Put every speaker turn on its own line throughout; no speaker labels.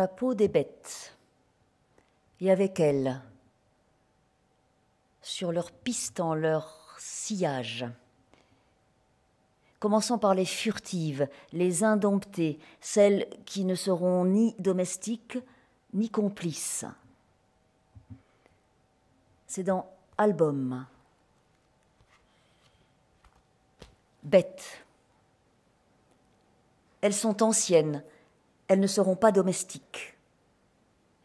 la peau des bêtes et avec elles, sur leur piston, en leur sillage. Commençons par les furtives, les indomptées, celles qui ne seront ni domestiques ni complices. C'est dans Album. Bêtes. Elles sont anciennes, elles ne seront pas domestiques.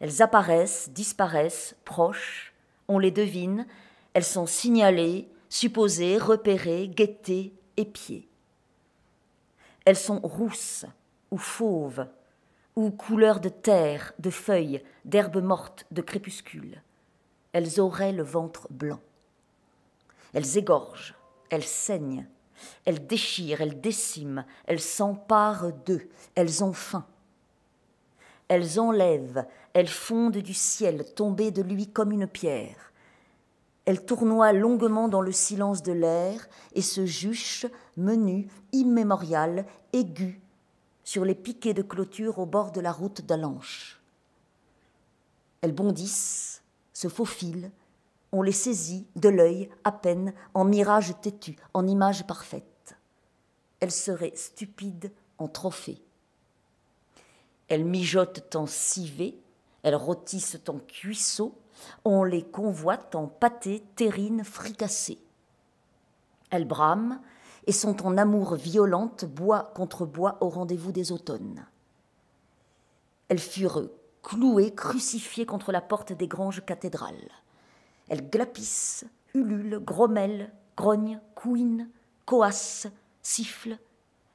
Elles apparaissent, disparaissent, proches, on les devine, elles sont signalées, supposées, repérées, guettées, épiées. Elles sont rousses ou fauves, ou couleur de terre, de feuilles, d'herbes mortes, de crépuscules. Elles auraient le ventre blanc. Elles égorgent, elles saignent, elles déchirent, elles déciment, elles s'emparent d'eux, elles ont faim. Elles enlèvent, elles fondent du ciel, tombées de lui comme une pierre. Elles tournoient longuement dans le silence de l'air et se juchent, menues, immémoriales, aiguës, sur les piquets de clôture au bord de la route d'Alanche. Elles bondissent, se faufilent, on les saisit de l'œil à peine en mirage têtu, en image parfaite. Elles seraient stupides en trophée. Elles mijotent en civet, elles rôtissent en cuisseau, on les convoite en pâté, terrine, fricassé. Elles brament et sont en amour violente, bois contre bois, au rendez-vous des automnes. Elles furent clouées, crucifiées contre la porte des granges cathédrales. Elles glapissent, ululent, grommellent, grognent, couinent, coassent, sifflent.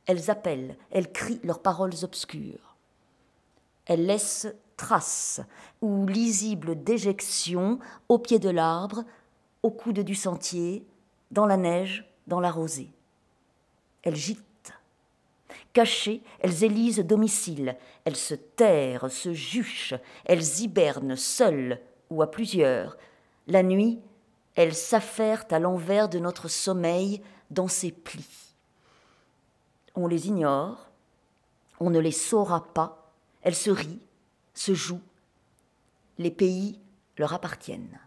Elles appellent, elles crient leurs paroles obscures. Elles laissent traces ou lisible déjection au pied de l'arbre, au coude du sentier, dans la neige, dans la rosée. Elles gîtent. Cachées, elles élisent domicile, elles se terrent, se juchent, elles hibernent seules ou à plusieurs. La nuit, elles s'affairent à l'envers de notre sommeil dans ses plis. On les ignore, on ne les saura pas, elle se rit, se joue. Les pays leur appartiennent.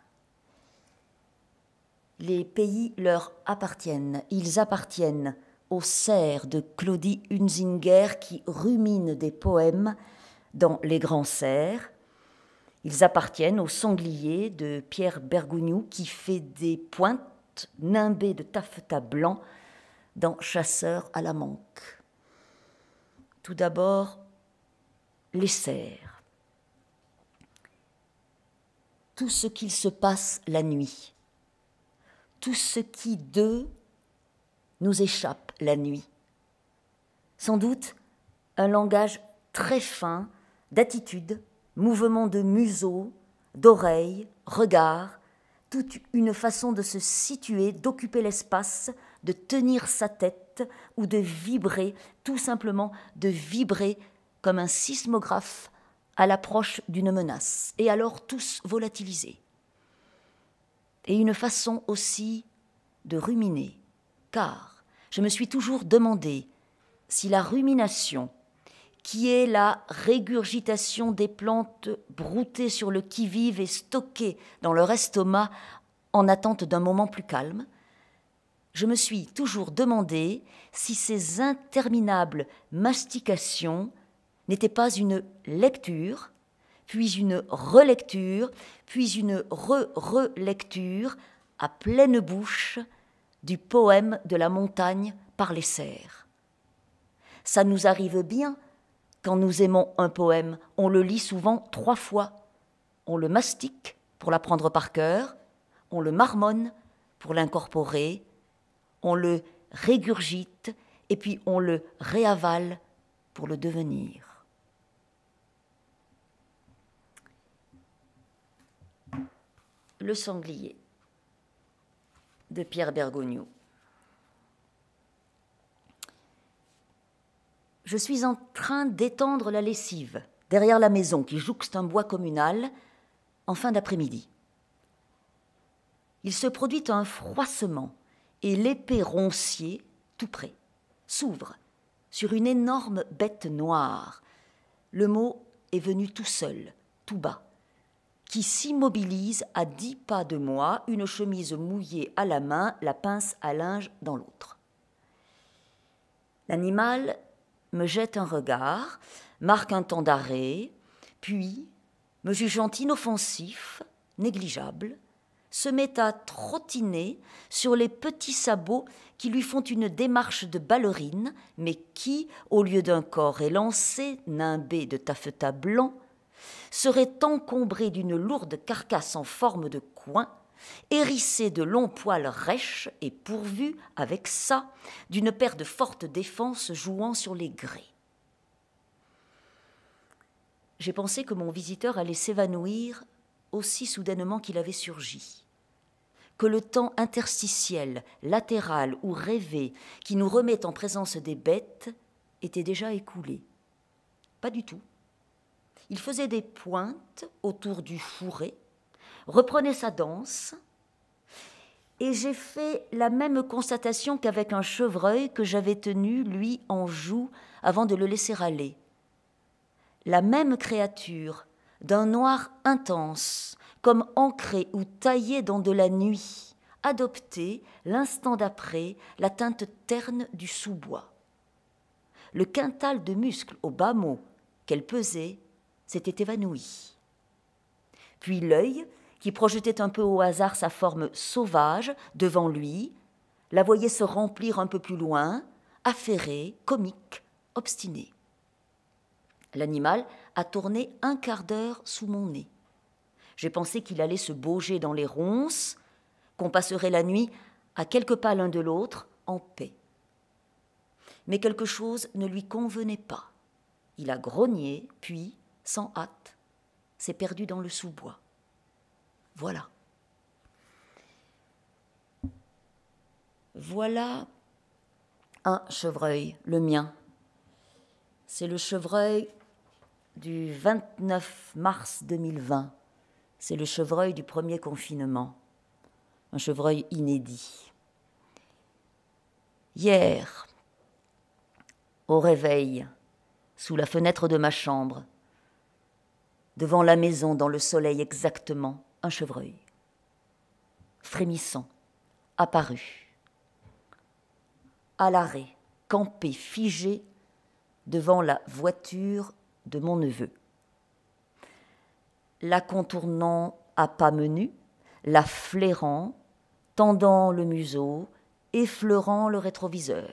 Les pays leur appartiennent. Ils appartiennent aux cerfs de Claudie Hunzinger qui rumine des poèmes dans Les Grands Cerfs. Ils appartiennent au sanglier de Pierre Bergougnou qui fait des pointes nimbées de taffetas blanc dans Chasseur à la manque. Tout d'abord, les Tout ce qu'il se passe la nuit, tout ce qui d'eux nous échappe la nuit. Sans doute un langage très fin d'attitude, mouvement de museau, d'oreille, regard, toute une façon de se situer, d'occuper l'espace, de tenir sa tête ou de vibrer, tout simplement de vibrer comme un sismographe à l'approche d'une menace, et alors tous volatilisés. Et une façon aussi de ruminer, car je me suis toujours demandé si la rumination, qui est la régurgitation des plantes broutées sur le qui-vive et stockées dans leur estomac en attente d'un moment plus calme, je me suis toujours demandé si ces interminables mastications n'était pas une lecture, puis une relecture, puis une re-relecture à pleine bouche du poème de la montagne par les cerfs. Ça nous arrive bien quand nous aimons un poème, on le lit souvent trois fois. On le mastique pour l'apprendre par cœur, on le marmonne pour l'incorporer, on le régurgite et puis on le réavale pour le devenir. Le sanglier de Pierre Bergogneau. Je suis en train d'étendre la lessive derrière la maison qui jouxte un bois communal en fin d'après-midi. Il se produit un froissement et l'épée roncier, tout près, s'ouvre sur une énorme bête noire. Le mot est venu tout seul, tout bas, qui s'immobilise à dix pas de moi, une chemise mouillée à la main, la pince à linge dans l'autre. L'animal me jette un regard, marque un temps d'arrêt, puis, me jugeant inoffensif, négligeable, se met à trottiner sur les petits sabots qui lui font une démarche de ballerine, mais qui, au lieu d'un corps élancé, nimbé de taffetas blanc, serait encombré d'une lourde carcasse en forme de coin, hérissée de longs poils rêches et pourvu avec ça, d'une paire de fortes défenses jouant sur les grès. J'ai pensé que mon visiteur allait s'évanouir aussi soudainement qu'il avait surgi que le temps interstitiel, latéral ou rêvé qui nous remet en présence des bêtes était déjà écoulé. Pas du tout il faisait des pointes autour du fourré, reprenait sa danse, et j'ai fait la même constatation qu'avec un chevreuil que j'avais tenu, lui, en joue avant de le laisser aller. La même créature, d'un noir intense, comme ancrée ou taillée dans de la nuit, adoptait, l'instant d'après, la teinte terne du sous-bois. Le quintal de muscles au bas mot qu'elle pesait s'était évanoui. Puis l'œil, qui projetait un peu au hasard sa forme sauvage devant lui, la voyait se remplir un peu plus loin, affairée, comique, obstinée. L'animal a tourné un quart d'heure sous mon nez. J'ai pensé qu'il allait se bauger dans les ronces, qu'on passerait la nuit à quelques pas l'un de l'autre, en paix. Mais quelque chose ne lui convenait pas. Il a grogné, puis, sans hâte, c'est perdu dans le sous-bois. Voilà. Voilà un chevreuil, le mien. C'est le chevreuil du 29 mars 2020. C'est le chevreuil du premier confinement. Un chevreuil inédit. Hier, au réveil, sous la fenêtre de ma chambre, devant la maison dans le soleil exactement, un chevreuil, frémissant, apparu, à l'arrêt, campé, figé, devant la voiture de mon neveu. La contournant à pas menus, la flairant, tendant le museau, effleurant le rétroviseur.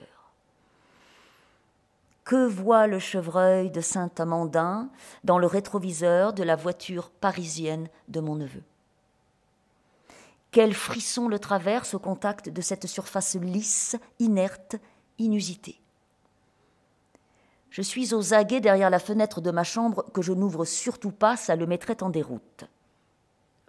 Que voit le chevreuil de Saint-Amandin dans le rétroviseur de la voiture parisienne de mon neveu Quel frisson le traverse au contact de cette surface lisse, inerte, inusitée Je suis aux aguets derrière la fenêtre de ma chambre que je n'ouvre surtout pas, ça le mettrait en déroute.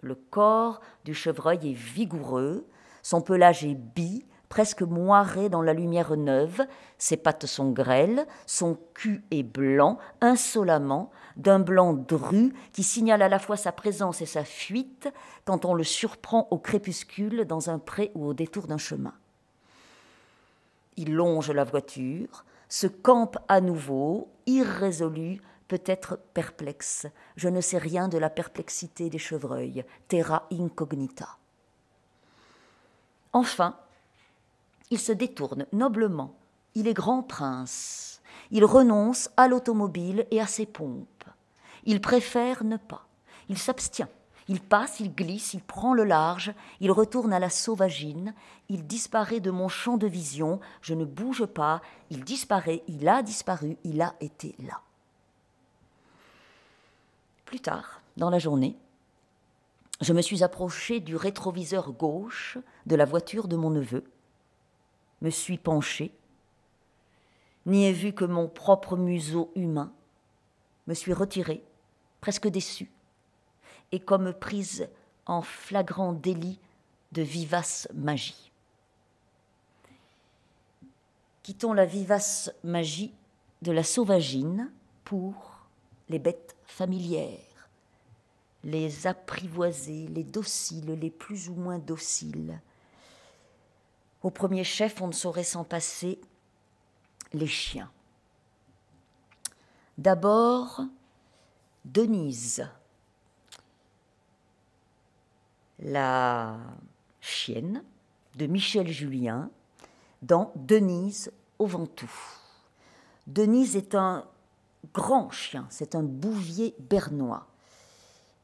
Le corps du chevreuil est vigoureux, son pelage est bi, presque moiré dans la lumière neuve, ses pattes sont grêles, son cul est blanc, insolemment, d'un blanc dru qui signale à la fois sa présence et sa fuite quand on le surprend au crépuscule dans un pré ou au détour d'un chemin. Il longe la voiture, se campe à nouveau, irrésolu, peut-être perplexe. Je ne sais rien de la perplexité des chevreuils, terra incognita. Enfin, il se détourne noblement. Il est grand prince. Il renonce à l'automobile et à ses pompes. Il préfère ne pas. Il s'abstient. Il passe, il glisse, il prend le large, il retourne à la sauvagine, il disparaît de mon champ de vision, je ne bouge pas, il disparaît, il a disparu, il a été là. Plus tard, dans la journée, je me suis approchée du rétroviseur gauche de la voiture de mon neveu me suis penchée, n'y ai vu que mon propre museau humain, me suis retirée, presque déçue, et comme prise en flagrant délit de vivace magie. Quittons la vivace magie de la sauvagine pour les bêtes familières, les apprivoisées, les dociles, les plus ou moins dociles, au premier chef, on ne saurait s'en passer les chiens. D'abord, Denise, la chienne de Michel Julien dans Denise au Ventoux. Denise est un grand chien, c'est un bouvier bernois.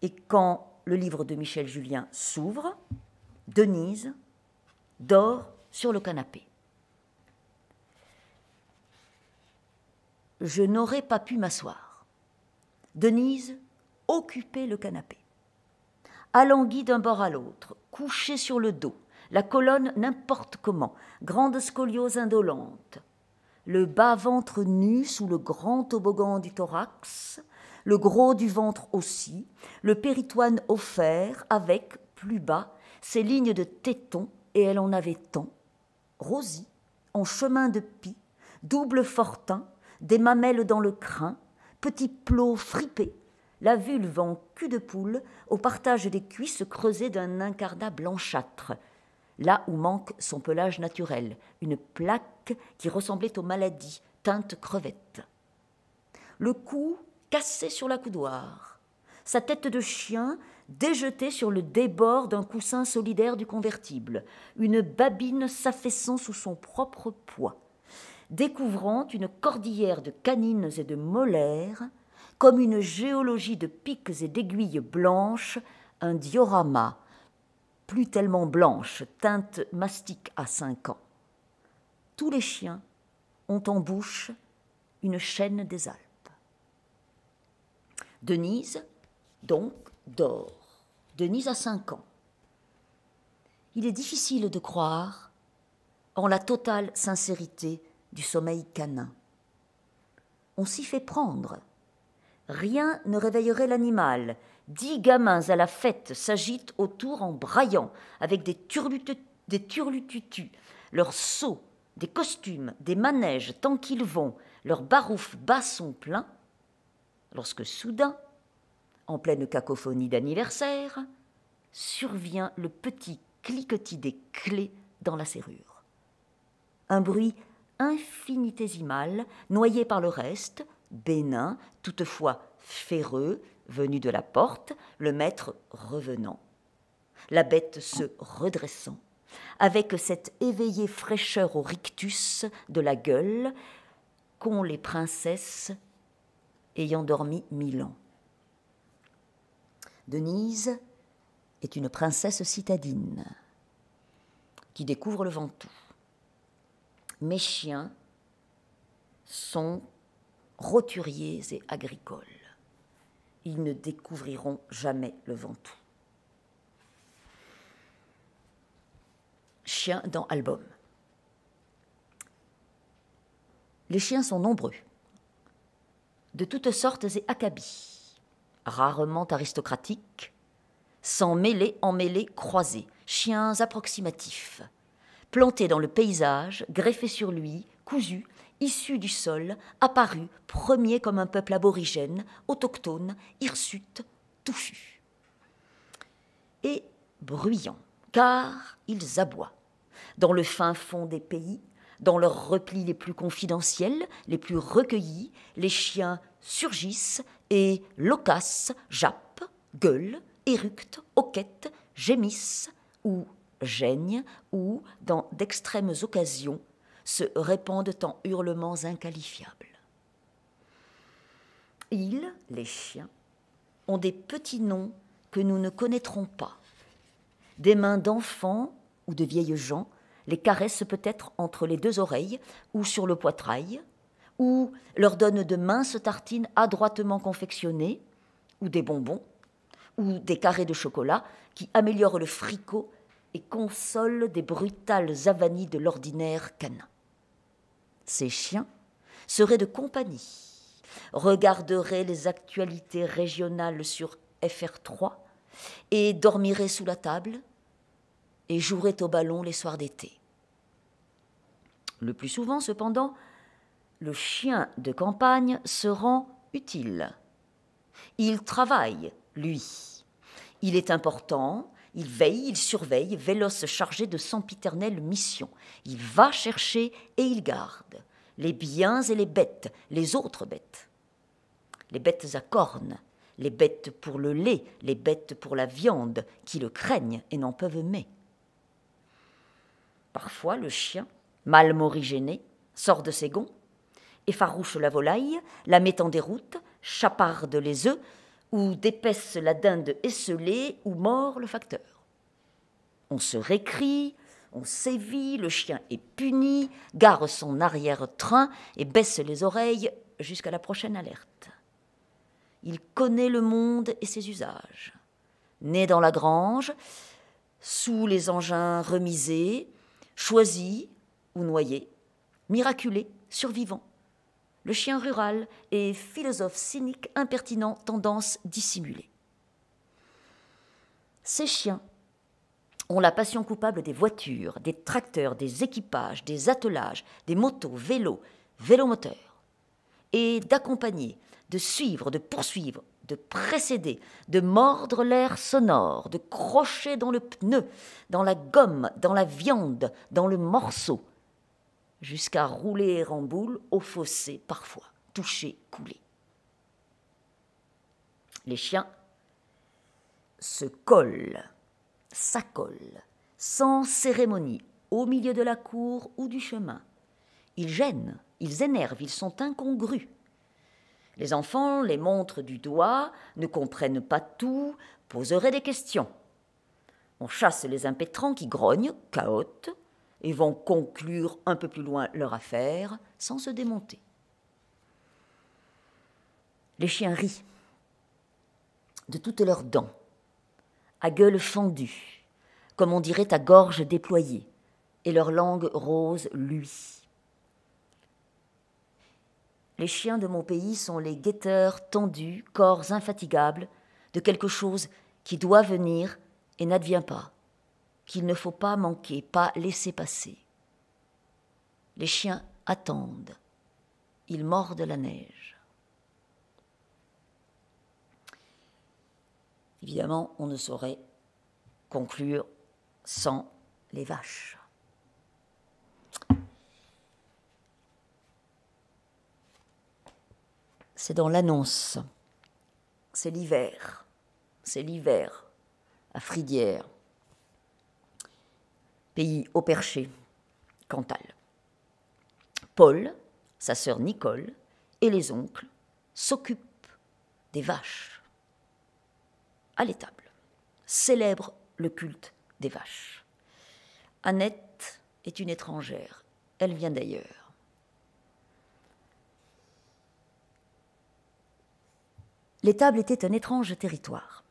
Et quand le livre de Michel Julien s'ouvre, Denise dort sur le canapé. Je n'aurais pas pu m'asseoir. Denise occupait le canapé. Alanguie d'un bord à l'autre, couchée sur le dos, la colonne n'importe comment, grande scoliose indolente, le bas-ventre nu sous le grand toboggan du thorax, le gros du ventre aussi, le péritoine offert avec, plus bas, ses lignes de tétons, et elle en avait tant, Rosie, en chemin de pie, double fortin, des mamelles dans le crin, petit plot fripé, la vulve en cul de poule, au partage des cuisses creusées d'un incarnat blanchâtre, là où manque son pelage naturel, une plaque qui ressemblait aux maladies, teinte crevette. Le cou cassé sur la coudoir, sa tête de chien déjetée sur le débord d'un coussin solidaire du convertible, une babine s'affaissant sous son propre poids, découvrant une cordillère de canines et de molaires, comme une géologie de pics et d'aiguilles blanches, un diorama, plus tellement blanche, teinte mastique à cinq ans. Tous les chiens ont en bouche une chaîne des Alpes. Denise, donc, dort. Denise a 5 ans. Il est difficile de croire en la totale sincérité du sommeil canin. On s'y fait prendre. Rien ne réveillerait l'animal. Dix gamins à la fête s'agitent autour en braillant, avec des, des turlututus, leurs seaux, des costumes, des manèges tant qu'ils vont, leurs barouf bas sont pleins, lorsque soudain, en pleine cacophonie d'anniversaire, survient le petit cliquetis des clés dans la serrure. Un bruit infinitésimal, noyé par le reste, bénin, toutefois féreux, venu de la porte, le maître revenant, la bête se redressant, avec cette éveillée fraîcheur au rictus de la gueule qu'ont les princesses ayant dormi mille ans. Denise est une princesse citadine qui découvre le Ventoux. Mes chiens sont roturiers et agricoles. Ils ne découvriront jamais le Ventoux. Chien dans album. Les chiens sont nombreux, de toutes sortes et accabis rarement aristocratiques, sans mêler, emmêlés, croisés, chiens approximatifs, plantés dans le paysage, greffés sur lui, cousus, issus du sol, apparus, premiers comme un peuple aborigène, autochtone, hirsute, touffu. Et bruyants, car ils aboient. Dans le fin fond des pays, dans leurs replis les plus confidentiels, les plus recueillis, les chiens surgissent, et locasses, jappe, gueule, éructe, hoquette, gémissent ou gênent ou, dans d'extrêmes occasions, se répandent en hurlements inqualifiables. Ils, les chiens, ont des petits noms que nous ne connaîtrons pas. Des mains d'enfants ou de vieilles gens les caressent peut-être entre les deux oreilles ou sur le poitrail, ou leur donne de minces tartines adroitement confectionnées, ou des bonbons, ou des carrés de chocolat qui améliorent le fricot et consolent des brutales avanies de l'ordinaire canin. Ces chiens seraient de compagnie, regarderaient les actualités régionales sur FR3 et dormiraient sous la table et joueraient au ballon les soirs d'été. Le plus souvent, cependant, le chien de campagne se rend utile. Il travaille, lui. Il est important, il veille, il surveille, véloce chargé de sempiternelles mission. Il va chercher et il garde les biens et les bêtes, les autres bêtes. Les bêtes à cornes, les bêtes pour le lait, les bêtes pour la viande, qui le craignent et n'en peuvent mais. Parfois, le chien, mal morigéné, sort de ses gonds effarouche la volaille, la met en déroute, chaparde les œufs, ou dépaisse la dinde esselée, ou mord le facteur. On se récrit, on sévit, le chien est puni, gare son arrière-train et baisse les oreilles jusqu'à la prochaine alerte. Il connaît le monde et ses usages. Né dans la grange, sous les engins remisés, choisi ou noyé, miraculé, survivant le chien rural est philosophe cynique, impertinent, tendance dissimulée. Ces chiens ont la passion coupable des voitures, des tracteurs, des équipages, des attelages, des motos, vélos, vélomoteurs. Et d'accompagner, de suivre, de poursuivre, de précéder, de mordre l'air sonore, de crocher dans le pneu, dans la gomme, dans la viande, dans le morceau, jusqu'à rouler et boule au fossé parfois, toucher, couler. Les chiens se collent, s'accolent, sans cérémonie, au milieu de la cour ou du chemin. Ils gênent, ils énervent, ils sont incongrus. Les enfants les montrent du doigt, ne comprennent pas tout, poseraient des questions. On chasse les impétrants qui grognent, cahotent, et vont conclure un peu plus loin leur affaire sans se démonter. Les chiens rient de toutes leurs dents, à gueule fendue, comme on dirait à gorge déployée, et leur langue rose luit. Les chiens de mon pays sont les guetteurs tendus, corps infatigables, de quelque chose qui doit venir et n'advient pas qu'il ne faut pas manquer, pas laisser passer. Les chiens attendent. Ils mordent la neige. Évidemment, on ne saurait conclure sans les vaches. C'est dans l'annonce. C'est l'hiver. C'est l'hiver à Fridière pays au perché, Cantal. Paul, sa sœur Nicole et les oncles s'occupent des vaches à l'étable, célèbrent le culte des vaches. Annette est une étrangère, elle vient d'ailleurs. L'étable était un étrange territoire.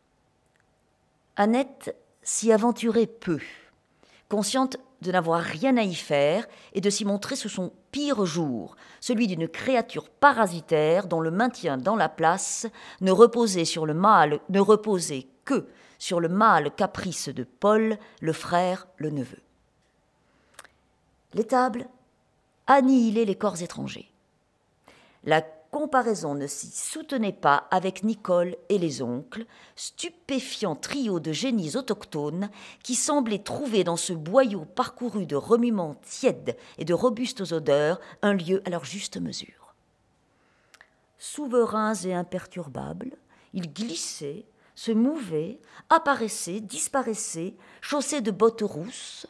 Annette s'y aventurait peu, consciente de n'avoir rien à y faire et de s'y montrer sous son pire jour, celui d'une créature parasitaire dont le maintien dans la place ne reposait sur le ne que sur le mâle caprice de Paul, le frère, le neveu. L'étable annihilait les corps étrangers. La comparaison ne s'y soutenait pas avec Nicole et les oncles, stupéfiant trio de génies autochtones qui semblaient trouver dans ce boyau parcouru de remuements tièdes et de robustes odeurs un lieu à leur juste mesure. Souverains et imperturbables, ils glissaient, se mouvaient, apparaissaient, disparaissaient, chaussés de bottes rousses,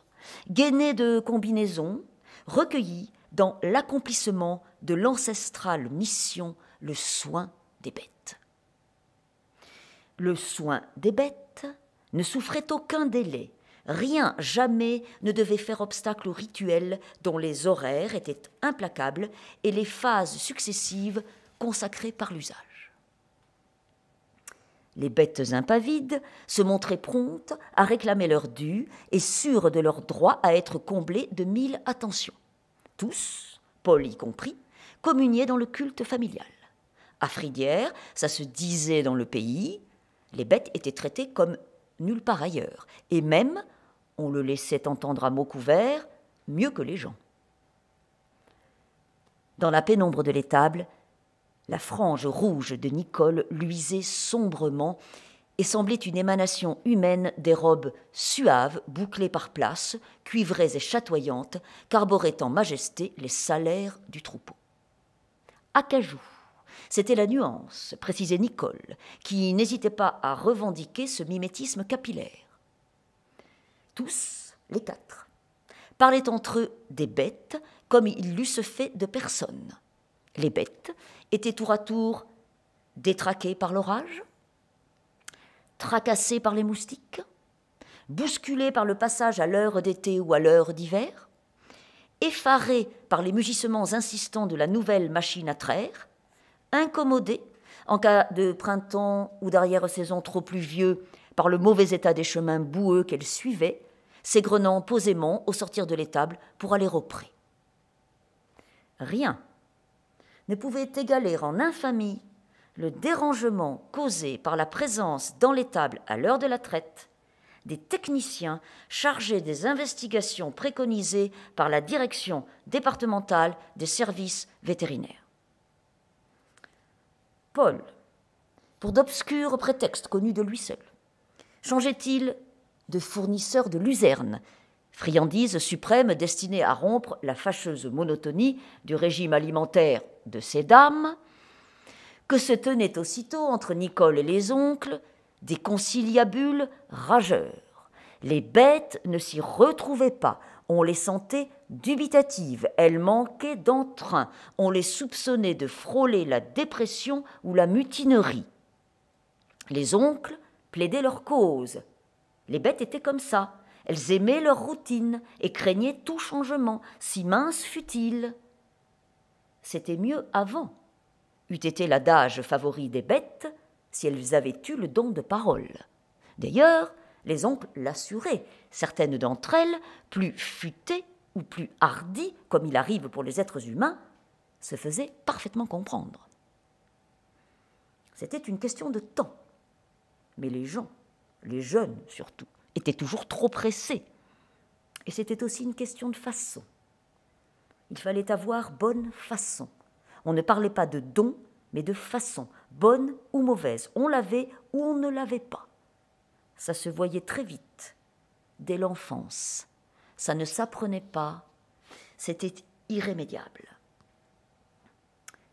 gainés de combinaisons, recueillis dans l'accomplissement de l'ancestrale mission le soin des bêtes. Le soin des bêtes ne souffrait aucun délai, rien jamais ne devait faire obstacle au rituel dont les horaires étaient implacables et les phases successives consacrées par l'usage. Les bêtes impavides se montraient promptes à réclamer leur dû et sûres de leur droit à être comblées de mille attentions. Tous, Paul y compris, communiaient dans le culte familial. À Fridière, ça se disait dans le pays, les bêtes étaient traitées comme nulle part ailleurs, et même, on le laissait entendre à mots couverts, mieux que les gens. Dans la pénombre de l'étable, la frange rouge de Nicole luisait sombrement et semblait une émanation humaine des robes suaves, bouclées par places, cuivrées et chatoyantes, qu'arboraient en majesté les salaires du troupeau acajou. C'était la nuance, précisait Nicole, qui n'hésitait pas à revendiquer ce mimétisme capillaire. Tous, les quatre, parlaient entre eux des bêtes comme ils l'eussent fait de personne. Les bêtes étaient tour à tour détraquées par l'orage, tracassées par les moustiques, bousculées par le passage à l'heure d'été ou à l'heure d'hiver, effarée par les mugissements insistants de la nouvelle machine à traire, incommodée en cas de printemps ou d'arrière-saison trop pluvieux par le mauvais état des chemins boueux qu'elle suivait, s'égrenant posément au sortir de l'étable pour aller au pré. Rien ne pouvait égaler en infamie le dérangement causé par la présence dans l'étable à l'heure de la traite des techniciens chargés des investigations préconisées par la Direction départementale des services vétérinaires. Paul, pour d'obscurs prétextes connus de lui seul, changeait-il de fournisseur de luzerne, friandise suprême destinée à rompre la fâcheuse monotonie du régime alimentaire de ces dames, que se tenait aussitôt entre Nicole et les oncles, des conciliabules rageurs. Les bêtes ne s'y retrouvaient pas, on les sentait dubitatives, elles manquaient d'entrain, on les soupçonnait de frôler la dépression ou la mutinerie. Les oncles plaidaient leur cause. Les bêtes étaient comme ça, elles aimaient leur routine et craignaient tout changement, si mince fût-il. C'était mieux avant. Eût été l'adage favori des bêtes, si elles avaient eu le don de parole. D'ailleurs, les oncles l'assuraient, certaines d'entre elles, plus futées ou plus hardies, comme il arrive pour les êtres humains, se faisaient parfaitement comprendre. C'était une question de temps. Mais les gens, les jeunes surtout, étaient toujours trop pressés. Et c'était aussi une question de façon. Il fallait avoir bonne façon. On ne parlait pas de don mais de façon bonne ou mauvaise. On l'avait ou on ne l'avait pas. Ça se voyait très vite, dès l'enfance. Ça ne s'apprenait pas, c'était irrémédiable.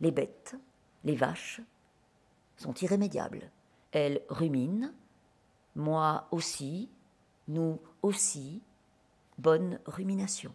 Les bêtes, les vaches, sont irrémédiables. Elles ruminent, moi aussi, nous aussi, bonne rumination.